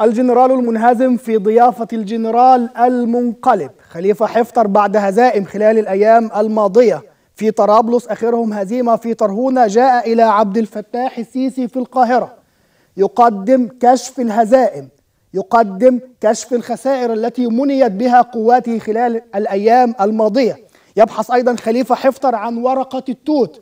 الجنرال المنهزم في ضيافة الجنرال المنقلب خليفة حفتر بعد هزائم خلال الأيام الماضية في طرابلس آخرهم هزيمة في طرهونة جاء إلى عبد الفتاح السيسي في القاهرة يقدم كشف الهزائم يقدم كشف الخسائر التي منيت بها قواته خلال الأيام الماضية يبحث أيضا خليفة حفتر عن ورقة التوت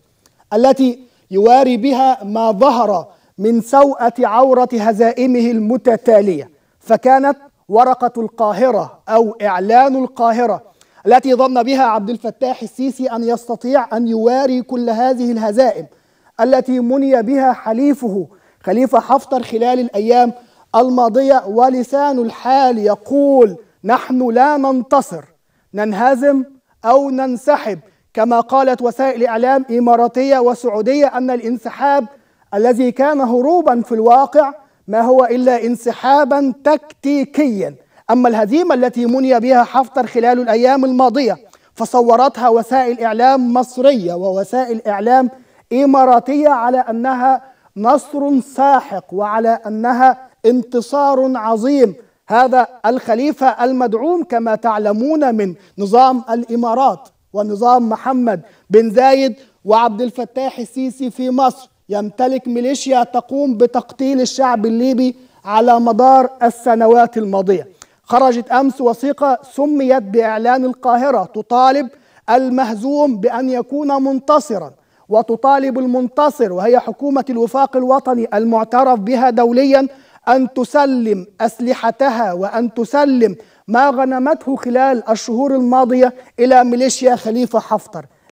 التي يواري بها ما ظهر من سوءة عورة هزائمه المتتالية فكانت ورقة القاهرة أو إعلان القاهرة التي ظن بها عبد الفتاح السيسي أن يستطيع أن يواري كل هذه الهزائم التي مني بها حليفه خليفة حفتر خلال الأيام الماضية ولسان الحال يقول نحن لا ننتصر ننهزم أو ننسحب كما قالت وسائل إعلام إماراتية وسعودية أن الانسحاب الذي كان هروبا في الواقع ما هو إلا انسحابا تكتيكيا أما الهزيمة التي مني بها حفتر خلال الأيام الماضية فصورتها وسائل إعلام مصرية ووسائل إعلام إماراتية على أنها نصر ساحق وعلى أنها انتصار عظيم هذا الخليفة المدعوم كما تعلمون من نظام الإمارات ونظام محمد بن زايد وعبد الفتاح السيسي في مصر يمتلك ميليشيا تقوم بتقتيل الشعب الليبي على مدار السنوات الماضية خرجت أمس وثيقة سميت بإعلان القاهرة تطالب المهزوم بأن يكون منتصرا وتطالب المنتصر وهي حكومة الوفاق الوطني المعترف بها دوليا أن تسلم أسلحتها وأن تسلم ما غنمته خلال الشهور الماضية إلى ميليشيا خليفة حفتر